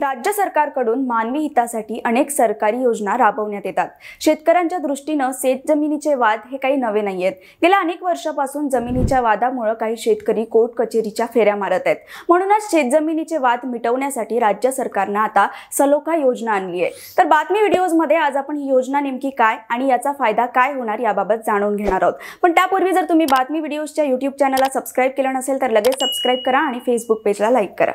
राज्य सरकारकडून मानवी हितासाठी अनेक सरकारी योजना राबवण्यात येतात शेतकऱ्यांच्या दृष्टीनं शेत जमिनीचे वाद हे काही नवे नाही आहेत गेल्या अनेक वर्षापासून जमिनीच्या वादामुळे काही शेतकरी कोर्ट कचेरीच्या फेऱ्या मारत आहेत म्हणूनच शेतजमिनीचे वाद मिटवण्यासाठी राज्य सरकारनं आता सलोखा योजना आणली आहे तर बातमी व्हिडिओजमध्ये आज आपण ही योजना नेमकी काय आणि याचा फायदा काय होणार याबाबत जाणून घेणार आहोत पण त्यापूर्वी जर तुम्ही बातमी व्हिडिओजच्या युट्यूब चॅनलला सबस्क्राईब केलं नसेल तर लगेच सबस्क्राईब करा आणि फेसबुक पेजला लाईक करा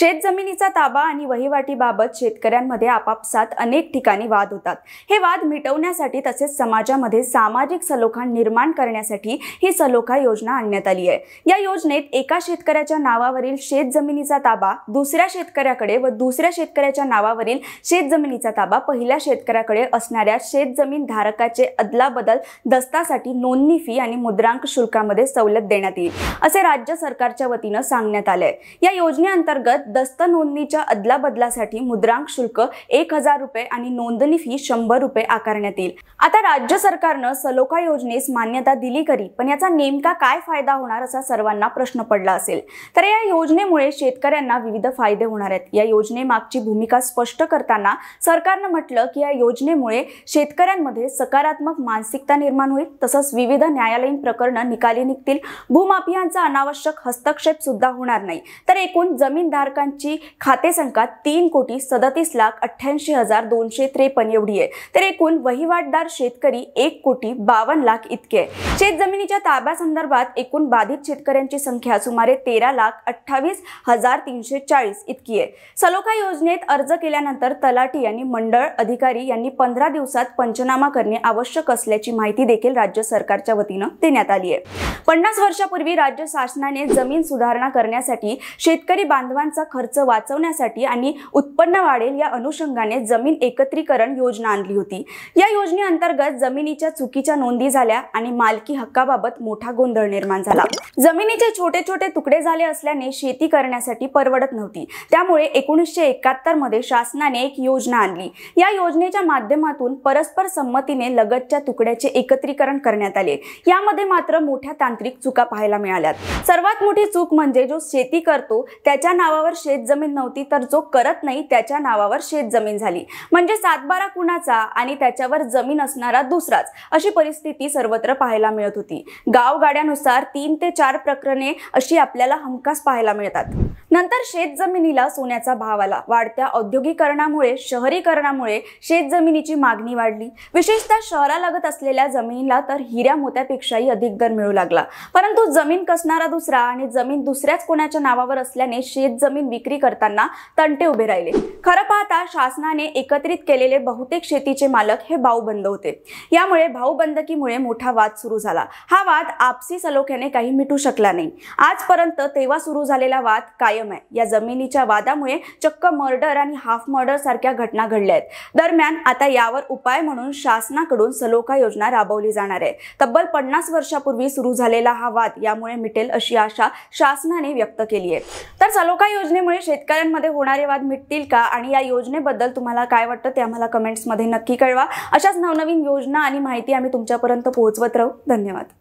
शेत जमिनीचा ताबा आणि वहिवाटीबाबत शेतकऱ्यांमध्ये आपापसात अनेक ठिकाणी वाद होतात हे वाद मिटवण्यासाठी तसेच समाजामध्ये सामाजिक सलोखा निर्माण करण्यासाठी ही सलोखा योजना आणण्यात आली आहे या योजनेत एका शेतकऱ्याच्या नावावरील शेत जमिनीचा ताबा दुसऱ्या शेतकऱ्याकडे व दुसऱ्या शेतकऱ्याच्या नावावरील शेत जमिनीचा ताबा पहिल्या शेतकऱ्याकडे असणाऱ्या शेत जमीन धारकाचे अदलाबदल दस्तासाठी नोंदणी फी आणि मुद्रांक शुल्कामध्ये सवलत देण्यात येईल असे राज्य सरकारच्या वतीनं सांगण्यात आलंय या योजनेअंतर्गत दस्त नोंदणीच्या अदलाबदलासाठी मुद्रांक शुल्क एक हजार रुपये आणि नोंदणी फी शंभर रुपये आकारण्यात येईल आता राज्य सरकारनं सलोका योजनेस मान्यता दिली करी पण याचा नेमका काय फायदा होणार असा सर्वांना प्रश्न पडला असेल तर या योजनेमुळे शेतकऱ्यांना विविध फायदे होणार आहेत या योजनेमागची भूमिका स्पष्ट करताना सरकारनं म्हटलं की या योजनेमुळे शेतकऱ्यांमध्ये सकारात्मक मानसिकता निर्माण होईल तसंच विविध न्यायालयीन प्रकरणं निकाली निघतील भूमाफियांचा अनावश्यक हस्तक्षेप सुद्धा होणार नाही तर एकूण जमीनदार खाते संख्या तीन कोटी सदतीस लाख अठ्ठ्याऐंशी हजार दोनशे त्रेपन्न एवढी आहे तर एकूण वहिवाटदार शेतकरी एक कोटी बावन्न लाख इतके आहे शेत जमिनीच्या संदर्भात एकूण बाधित शेतकऱ्यांची संख्या सुमारे तेरा लाख अठ्ठावीस हजार तीनशे चाळीस इतकी आहे सलोखा योजनेत अर्ज केल्यानंतर तलाठी यांनी मंडळ अधिकारी यांनी पंधरा दिवसात पंचनामा करणे आवश्यक असल्याची माहिती देखील राज्य सरकारच्या वतीनं देण्यात आली आहे पन्नास वर्षापूर्वी राज्य शासनाने जमीन सुधारणा करण्यासाठी शेतकरी बांधवांचा खर्च वाचवण्यासाठी आणि उत्पन्न वाढेल या अनुषंगाने जमीन एकत्रीकरण योजना आणली होती या योजनेअंतर्गत जमिनीच्या चुकीच्या नोंदी झाल्या आणि मालकी हक्काबाबत मोठा गोंधळ निर्माण झाला जमिनीचे छोटे छोटे तुकडे झाले असल्याने शेती करण्यासाठी परवडत नव्हती त्यामुळे एकोणीसशे एकाहत्तर मध्ये शासनाने एक योजना आणली या योजनेच्या माध्यमातून परस्पर संमतीने लगतच्या तुकड्याचे एकत्रीकरण करण्यात आले यामध्ये मात्र मोठ्या तांत्रिक चुका पाहायला मिळाल्या सर्वात मोठी चूक म्हणजे जो शेती करतो त्याच्या नावावर शेत जमीन नव्हती तर जो करत नाही त्याच्या नावावर शेत जमीन झाली म्हणजे सातबारा कुणाचा आणि त्याच्यावर जमीन असणारा दुसराच अशी परिस्थिती सर्वत्र पाहायला मिळत होती गाव गाड्यानुसार तीन ते चार प्रकरणे अशी आपल्याला हमखास पाहायला मिळतात नंतर शेत जमिनीला सोन्याचा भाव आला वाढत्या औद्योगिकरणामुळे शहरीकरणामुळे शेत जमिनीची मागणी वाढली विशेषतः शहरालगत असलेल्या जमिनीला तर हिऱ्या मोत्यापेक्षाही अधिक दर मिळू लागला परंतु जमीन कसणारा दुसरा आणि जमीन दुसऱ्याच कोणाच्या नावावर असल्याने शेत जमीन जमीन विक्री करताना तंटे उभे राहिले खरं पाहता शासनाने एकत्रित केलेले बहुतेक शेतीचे मालक हे भाऊबंद होते यामुळे भाऊबंदकीमुळे मोठा वाद सुरू झाला हा वाद आपसी सलोख्याने काही मिटू शकला नाही आजपर्यंत तेव्हा सुरू झालेला वाद कायम आहे या जमिनीच्या वादामुळे चक्क मर्डर आणि हाफ मर्डर सारख्या घटना घडल्या आहेत दरम्यान आता यावर उपाय म्हणून शासनाकडून सलोखा योजना राबवली जाणार आहे तब्बल पन्नास वर्षापूर्वी सुरू झालेला हा वाद यामुळे मिटेल अशी आशा शासनाने व्यक्त केली आहे तर सलोखा योजना योजनेमुळे शेतकऱ्यांमध्ये होणारे वाद मिटतील का आणि या योजनेबद्दल तुम्हाला काय वाटतं ते आम्हाला कमेंट्समध्ये नक्की कळवा अशाच नवनवीन योजना आणि माहिती आम्ही तुमच्यापर्यंत पोहोचवत राहू धन्यवाद